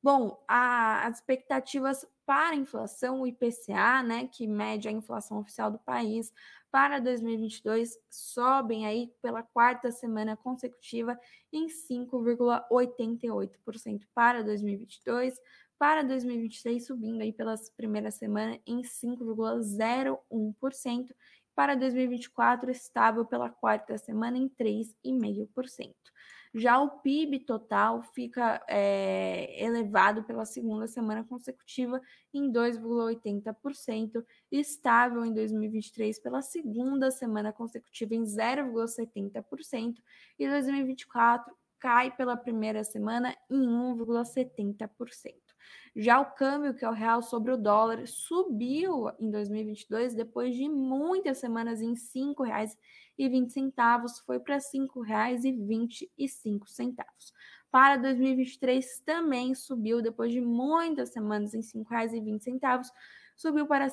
Bom, a, as expectativas para a inflação, o IPCA, né, que mede a inflação oficial do país, para 2022 sobem aí pela quarta semana consecutiva em 5,88% para 2022, para 2023 subindo aí pela primeira semana em 5,01%, para 2024 estável pela quarta semana em 3,5%. Já o PIB total fica é, elevado pela segunda semana consecutiva em 2,80%, estável em 2023 pela segunda semana consecutiva em 0,70%, e 2024 cai pela primeira semana em 1,70%. Já o câmbio, que é o real sobre o dólar, subiu em 2022 depois de muitas semanas em R$ 5,20, foi para R$ 5,25. Para 2023 também subiu depois de muitas semanas em R$ 5,20 subiu para R$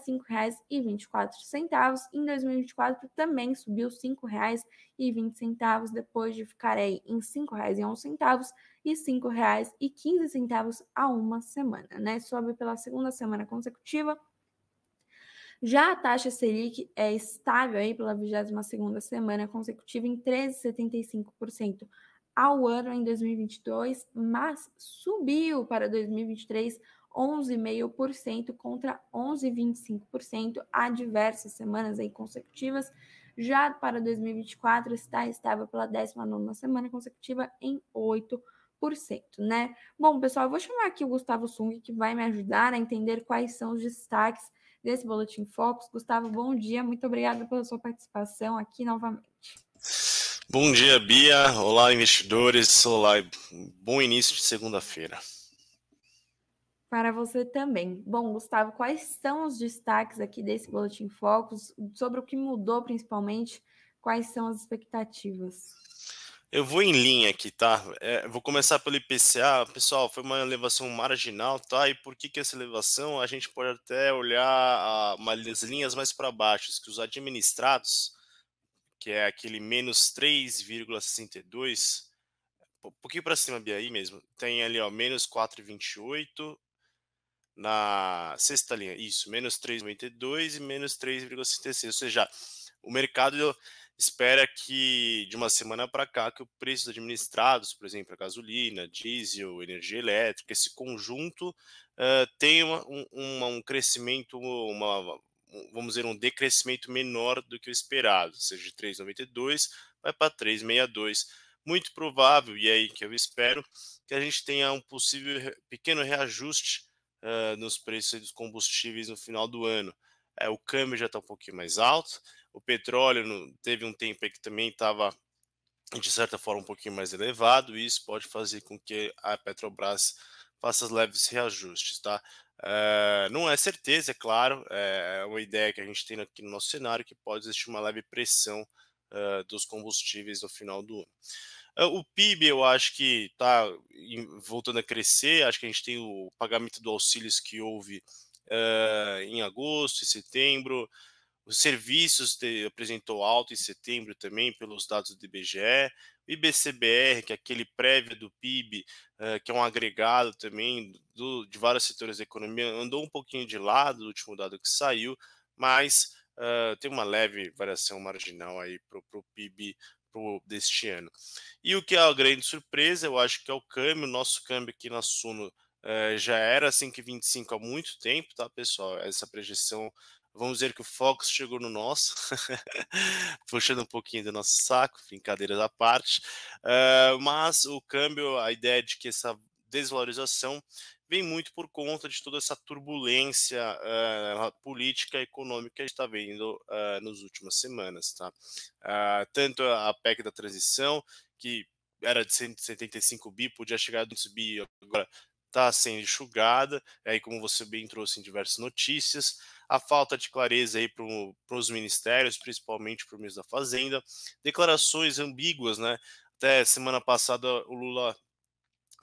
5,24. Em 2024 também subiu R$ 5,20 depois de ficar aí em R$ 5,11 e R$ 5,15 a uma semana, né? Sobe pela segunda semana consecutiva. Já a taxa Selic é estável aí pela 22ª semana consecutiva em 13,75% ao ano em 2022, mas subiu para 2023 11,5% contra 11,25% há diversas semanas aí consecutivas. Já para 2024 está estável pela 19 semana consecutiva em 8%. Né? Bom, pessoal, eu vou chamar aqui o Gustavo Sung, que vai me ajudar a entender quais são os destaques desse Boletim Focus. Gustavo, bom dia, muito obrigada pela sua participação aqui novamente. Bom dia, Bia. Olá, investidores. Olá, bom início de segunda-feira. Para você também. Bom, Gustavo, quais são os destaques aqui desse Boletim Focus? Sobre o que mudou principalmente? Quais são as expectativas? Eu vou em linha aqui, tá? É, vou começar pelo IPCA. Pessoal, foi uma elevação marginal, tá? E por que, que essa elevação? A gente pode até olhar ah, as linhas mais para baixo, que os administrados, que é aquele menos 3,62, um pouquinho para cima, Bia, aí mesmo, tem ali, ó, menos 4,28, na sexta linha, isso, menos 3,92 e menos 3,66. Ou seja, o mercado espera que de uma semana para cá que o preço administrados, por exemplo, a gasolina, diesel, energia elétrica, esse conjunto uh, tenha um, um, um crescimento, uma, vamos dizer, um decrescimento menor do que o esperado, ou seja, de 3,92 vai para 3,62. Muito provável, e é aí que eu espero, que a gente tenha um possível pequeno reajuste uh, nos preços dos combustíveis no final do ano. É, o câmbio já está um pouquinho mais alto, o petróleo no, teve um tempo que também estava, de certa forma, um pouquinho mais elevado, e isso pode fazer com que a Petrobras faça leves reajustes, tá? Uh, não é certeza, é claro, é, é uma ideia que a gente tem aqui no nosso cenário que pode existir uma leve pressão uh, dos combustíveis no final do ano. É, o PIB, eu acho que está voltando a crescer. Acho que a gente tem o pagamento do auxílios que houve uh, em agosto e setembro. Os serviços te, apresentou alto em setembro também, pelos dados do IBGE. O IBCBR, que é aquele prévio do PIB, uh, eh, que é um agregado também do, de vários setores da economia, andou um pouquinho de lado do último dado que saiu, mas uh, tem uma leve variação marginal aí para o PIB pro, deste ano. E o que é a grande surpresa, eu acho que é o câmbio, o nosso câmbio aqui na Suno eh, já era 5,25 há muito tempo, tá, pessoal? Essa projeção, vamos dizer que o Fox chegou no nosso, puxando um pouquinho do nosso saco, brincadeiras à parte, eh, mas o câmbio, a ideia de que essa desvalorização vem muito por conta de toda essa turbulência uh, política e econômica que a gente está vendo uh, eh, nas últimas semanas. Tá? Uh, tanto a PEC da transição, que era de 175 bi, podia chegar a 200 bi, agora está sendo enxugada, aí como você bem trouxe em diversas notícias, a falta de clareza aí para os ministérios, principalmente para o ministro da Fazenda, declarações ambíguas, né? Até semana passada o Lula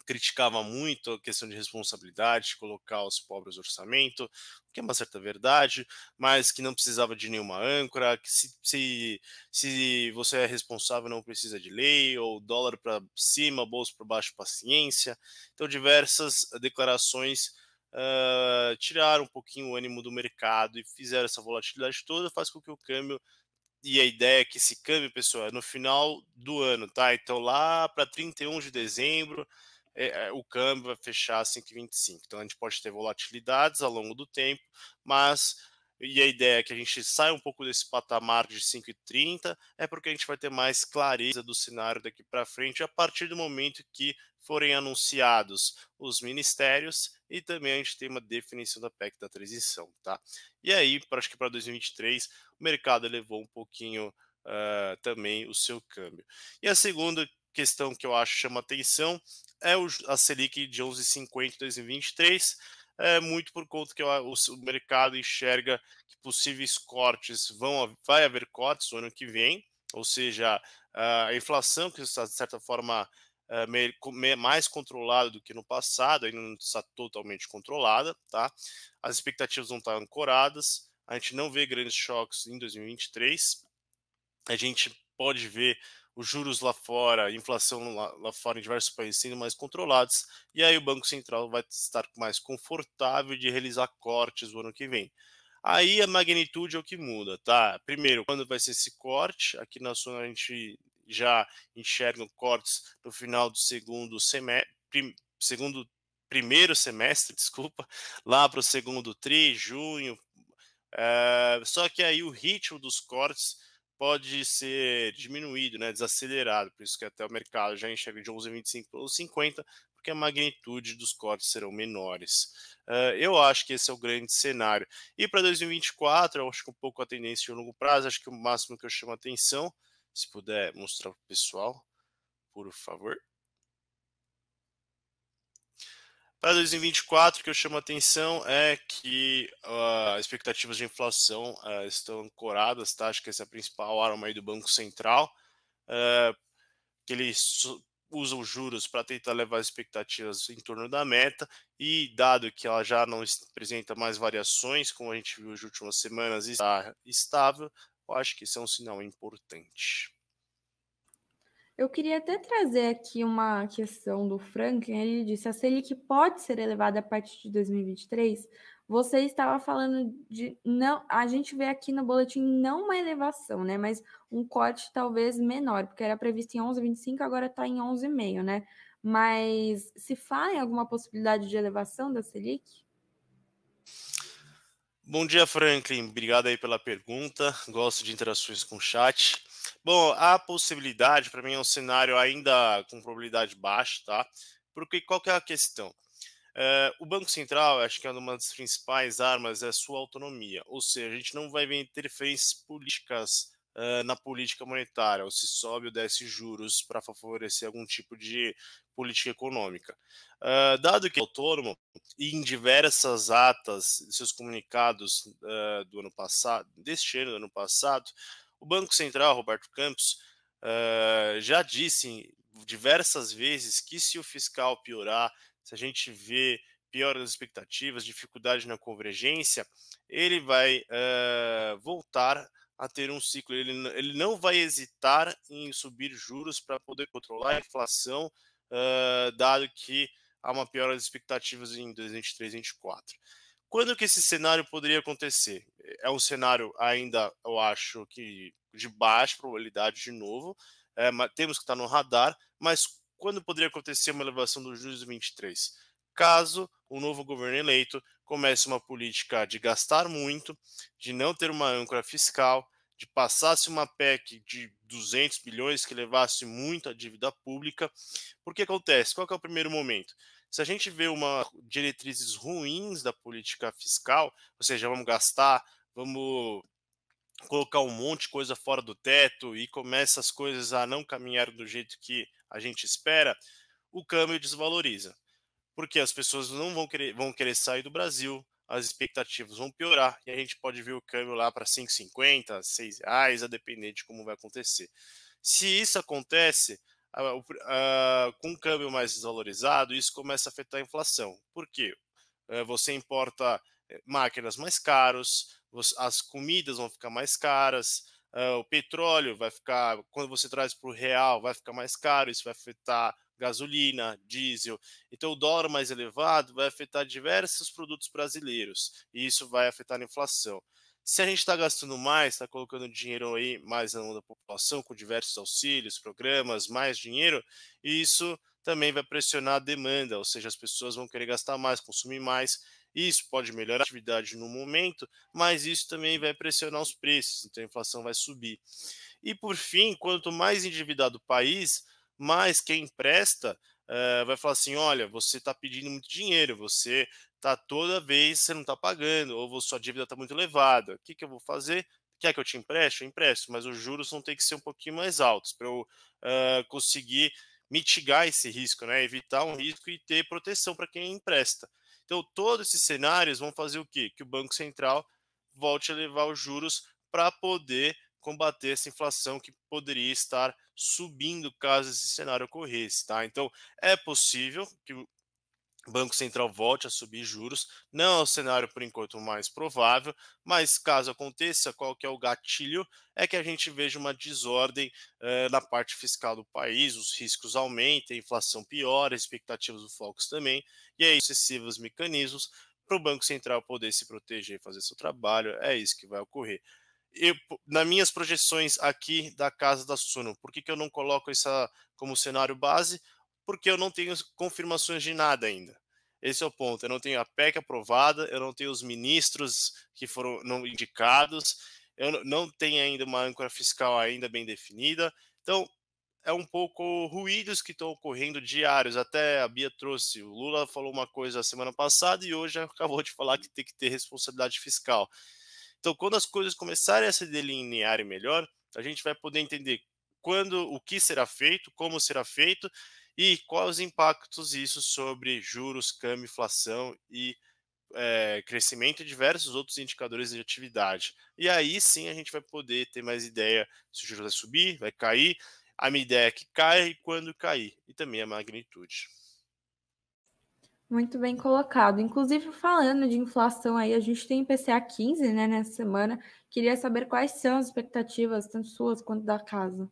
criticava muito a questão de responsabilidade, de colocar os pobres no orçamento, que é uma certa verdade, mas que não precisava de nenhuma âncora, que se, se, se você é responsável não precisa de lei, ou dólar para cima, bolso para baixo, paciência. Então, diversas declarações uh, tiraram um pouquinho o ânimo do mercado e fizeram essa volatilidade toda, faz com que o câmbio e a ideia é que esse câmbio, pessoal, é no final do ano, tá? Então lá para 31 de dezembro, é, é, o câmbio vai fechar a 5,25. Então a gente pode ter volatilidades ao longo do tempo, mas e a ideia é que a gente saia um pouco desse patamar de 5,30 é porque a gente vai ter mais clareza do cenário daqui para frente a partir do momento que forem anunciados os ministérios e também a gente tem uma definição da PEC da transição, tá? E aí, acho que para 2023, o mercado elevou um pouquinho uh, também o seu câmbio. E a segunda questão que eu acho chama atenção é a Selic de 11,50 em 2023, é muito por conta que o, mercado enxerga que possíveis cortes vão vai haver cortes no ano que vem, ou seja, a inflação que está de certa forma é, mais controlada do que no passado, ainda não está totalmente controlada, tá? As expectativas não estão ancoradas, a gente não vê grandes choques em 2023, a gente pode ver os juros lá fora, a inflação lá, lá fora em diversos países sendo mais controlados, e aí o Banco Central vai estar mais confortável de realizar cortes no ano que vem. Aí a magnitude é o que muda, tá? Primeiro, quando vai ser esse corte? Aqui na zona a gente já enxerga cortes no final do segundo semestre, prim, segundo primeiro semestre, desculpa, lá para o segundo tri, junho. É, só que aí o ritmo dos cortes pode ser diminuído, né, desacelerado, por isso que até o mercado já enxerga de 11,25 para 50, porque a magnitude dos cortes serão menores. Uh, eu acho que esse é o grande cenário. E para 2024, eu acho que um pouco a tendência de longo prazo, acho que o máximo que eu chamo a atenção, se puder mostrar para o pessoal, por favor. Para 2024, o que eu chamo a atenção é que as uh, expectativas de inflação uh, estão ancoradas, tá? acho que essa é a principal arma aí do Banco Central, uh, que ele usa os juros para tentar levar as expectativas em torno da meta, e dado que ela já não apresenta mais variações, como a gente viu nas últimas semanas, está estável, eu acho que isso é um sinal importante. Eu queria até trazer aqui uma questão do Franklin. Né? Ele disse: a Selic pode ser elevada a partir de 2023? Você estava falando de não, a gente vê aqui no boletim não uma elevação, né, mas um corte talvez menor, porque era previsto em 11,25, agora está em 11,5, né? Mas se fala em alguma possibilidade de elevação da Selic? Bom dia, Franklin. Obrigado aí pela pergunta. Gosto de interações com o chat. Bom, a possibilidade, para mim, é um cenário ainda com probabilidade baixa, tá? Porque qual que é a questão? É, o Banco Central, acho que é uma das principais armas é a sua autonomia, ou seja, a gente não vai ver interferências políticas uh, na política monetária, ou se sobe ou desce juros para favorecer algum tipo de política econômica. Uh, dado que é autônomo, e em diversas atas, seus comunicados uh, do ano passado, deste ano, do ano passado, o Banco Central, Roberto Campos, uh, já disse diversas vezes que se o fiscal piorar, se a gente vê piora das expectativas, dificuldade na convergência, ele vai uh, voltar a ter um ciclo. Ele, ele não vai hesitar em subir juros para poder controlar a inflação, uh, dado que há uma piora das expectativas em 2023 e 2024. Quando que esse cenário poderia acontecer? É um cenário ainda, eu acho que de baixa probabilidade de novo, é, temos que estar no radar, mas quando poderia acontecer uma elevação do juros de 23? Caso o novo governo eleito comece uma política de gastar muito, de não ter uma âncora fiscal, de passasse uma PEC de 200 bilhões que levasse muito a dívida pública, porque acontece? Qual é o primeiro momento? Se a gente vê uma diretrizes ruins da política fiscal, ou seja, vamos gastar, vamos colocar um monte de coisa fora do teto e começa as coisas a não caminhar do jeito que a gente espera, o câmbio desvaloriza. Porque as pessoas não vão querer, vão querer sair do Brasil, as expectativas vão piorar e a gente pode ver o câmbio lá para 5,50, 6 reais, a depender de como vai acontecer. Se isso acontece, a, a, ah, com o câmbio mais desvalorizado, isso começa a afetar a inflação. Por quê? Eh, você importa eh, máquinas mais caros, as comidas vão ficar mais caras, uh, o petróleo vai ficar, quando você traz para o real, vai ficar mais caro, isso vai afetar gasolina, diesel. Então, o dólar mais elevado vai afetar diversos produtos brasileiros e isso vai afetar a inflação. Se a gente está gastando mais, está colocando dinheiro aí mais na mão da população, com diversos auxílios, programas, mais dinheiro, isso também vai pressionar a demanda, ou seja, as pessoas vão querer gastar mais, consumir mais, isso pode melhorar a atividade no momento, mas isso também vai pressionar os preços, então a inflação vai subir. E por fim, quanto mais endividado o país, mais quem empresta uh, eh, vai falar assim: olha, você está pedindo muito dinheiro, você está toda vez você não está pagando, ou sua dívida está muito elevada. O que, que eu vou fazer? Quer que eu te empreste? Eu empresto, mas os juros vão ter que ser um pouquinho mais altos para eu uh, conseguir mitigar esse risco, né? evitar um risco e ter proteção para quem empresta. Então, todos esses cenários vão fazer o quê? Que o Banco Central volte a levar os juros para poder combater essa inflação que poderia estar subindo caso esse cenário ocorresse, tá? Então, é possível que Banco Central volte a subir juros, não é o cenário por enquanto mais provável, mas caso aconteça, qual que é o gatilho? É que a gente veja uma desordem eh, na parte fiscal do país, os riscos aumentem, a inflação piora, expectativas do Focus também, e aí excessivos mecanismos para o Banco Central poder se proteger e fazer seu trabalho, é isso que vai ocorrer. Eu, nas minhas projeções aqui da casa da Suno, por que, que eu não coloco essa como cenário base? porque eu não tenho confirmações de nada ainda. Esse é o ponto. Eu não tenho a PEC aprovada, eu não tenho os ministros que foram não indicados, eu não tenho ainda uma âncora fiscal ainda bem definida. Então, é um pouco ruídos que estão ocorrendo diários. Até a Bia trouxe, o Lula falou uma coisa semana passada e hoje acabou de falar que tem que ter responsabilidade fiscal. Então, quando as coisas começarem a se delinearem melhor, a gente vai poder entender quando, o que será feito, como será feito e quais os impactos isso sobre juros, câmbio, inflação e é, crescimento e diversos outros indicadores de atividade. E aí sim a gente vai poder ter mais ideia se o juros vai subir, vai cair, a minha ideia é que cai e quando cair, e também a magnitude. Muito bem colocado. Inclusive, falando de inflação aí, a gente tem IPCA 15, né, nessa semana. Queria saber quais são as expectativas, tanto suas quanto da casa.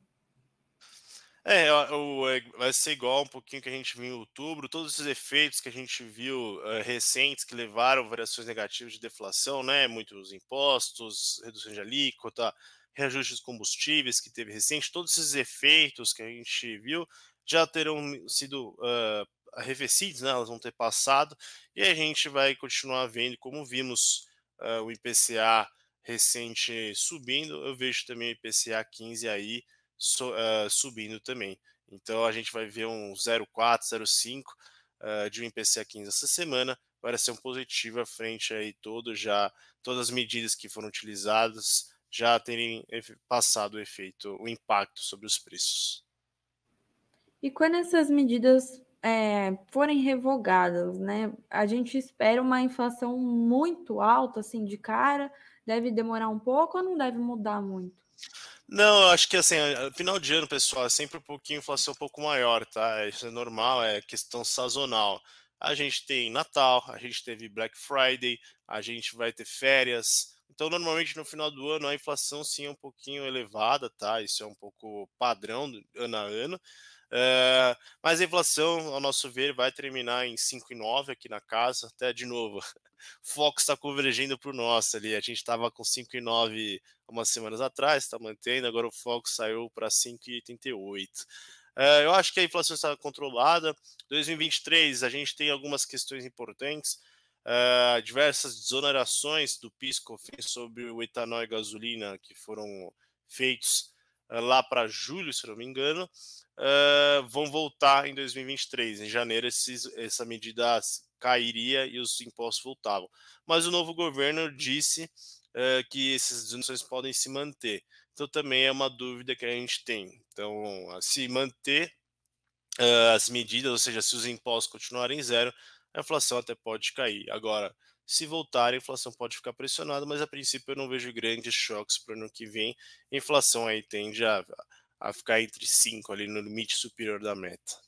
É, o, eh, vai ser igual um pouquinho que a gente viu em outubro. Todos esses efeitos que a gente viu eh, recentes que levaram variações negativas de deflação, né? Muitos impostos, redução de alíquota, reajuste dos combustíveis que teve recente, todos esses efeitos que a gente viu já terão sido uh, arrefecidos, né? Elas vão ter passado e a gente vai continuar vendo, como vimos uh, o IPCA recente subindo, eu vejo também o IPCA 15 aí so, uh, subindo também. Então a gente vai ver um 0,4, 0,5 uh, de um IPCA 15 essa semana, Parece um positivo à frente aí todo já todas as medidas que foram utilizadas já terem passado o efeito, o impacto sobre os preços. E quando essas medidas é, forem revogadas, né? A gente espera uma inflação muito alta, assim, de cara, deve demorar um pouco ou não deve mudar muito? Não, eu acho que assim, final de ano, pessoal, é sempre um pouquinho inflação assim, um pouco maior, tá? Isso é normal, é questão sazonal. A gente tem Natal, a gente teve Black Friday, a gente vai ter férias. Então, normalmente no final do ano a inflação sim é um pouquinho elevada, tá? Isso é um pouco padrão ano a ano. Eh, mas a inflação, ao nosso ver, vai terminar em 5,9 aqui na casa. Até de novo, o foco está convergindo para o nosso ali. A gente estava com 5,9 umas semanas atrás, está mantendo, agora o foco saiu para 5,88. Eh, eu acho que a inflação está controlada. 2023, a gente tem algumas questões importantes. Eh, diversas desonerações do PIS/COFINS sobre o etanol e gasolina que foram feitos lá para julho, se não me engano uh, vão voltar em 2023. Em janeiro, esses, essa medida cairia e os impostos voltavam. Mas o novo governo disse uh, que essas deduções podem se manter. Então, também é uma dúvida que a gente tem. Então, se manter uh, as medidas, ou seja, se os impostos continuarem zero, a inflação até pode cair. Agora, se voltar, a inflação pode ficar pressionada, mas a princípio eu não vejo grandes choques para o ano que vem. A inflação aí tende a, a ficar entre 5 ali no limite superior da meta.